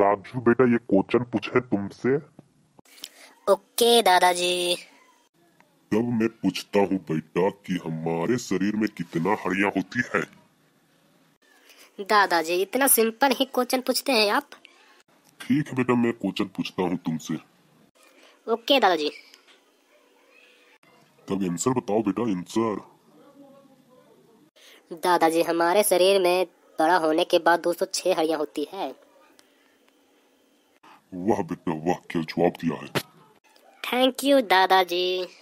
राजू बेटा ये क्वेश्चन पूछे तुमसे ओके दादाजी तब मैं पूछता हूँ बेटा कि हमारे शरीर में कितना हड़िया होती है दादाजी इतना सिंपल ही क्वेश्चन पूछते हैं आप ठीक है बेटा मैं क्वेश्चन पूछता हूँ तुमसे ओके दादाजी तब आंसर बताओ बेटा आंसर दादाजी हमारे शरीर में बड़ा होने के बाद 206 हड़ियां होती है वाह बेटा वाह क्या जवाब दिया है थैंक यू दादाजी